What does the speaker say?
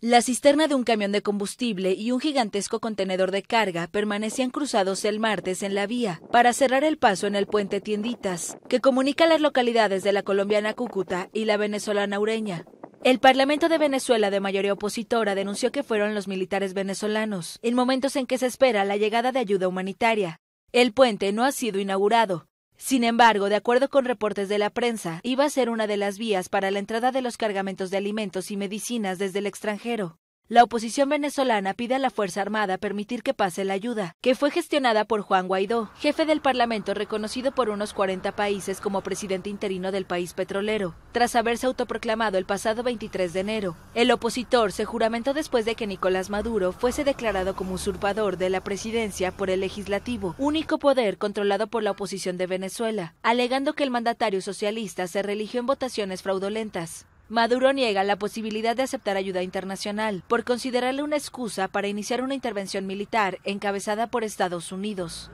La cisterna de un camión de combustible y un gigantesco contenedor de carga permanecían cruzados el martes en la vía para cerrar el paso en el puente Tienditas, que comunica las localidades de la colombiana Cúcuta y la venezolana Ureña. El Parlamento de Venezuela de mayoría opositora denunció que fueron los militares venezolanos, en momentos en que se espera la llegada de ayuda humanitaria. El puente no ha sido inaugurado, sin embargo, de acuerdo con reportes de la prensa, iba a ser una de las vías para la entrada de los cargamentos de alimentos y medicinas desde el extranjero. La oposición venezolana pide a la Fuerza Armada permitir que pase la ayuda, que fue gestionada por Juan Guaidó, jefe del Parlamento reconocido por unos 40 países como presidente interino del país petrolero, tras haberse autoproclamado el pasado 23 de enero. El opositor se juramentó después de que Nicolás Maduro fuese declarado como usurpador de la presidencia por el legislativo, único poder controlado por la oposición de Venezuela, alegando que el mandatario socialista se religió en votaciones fraudulentas. Maduro niega la posibilidad de aceptar ayuda internacional por considerarle una excusa para iniciar una intervención militar encabezada por Estados Unidos.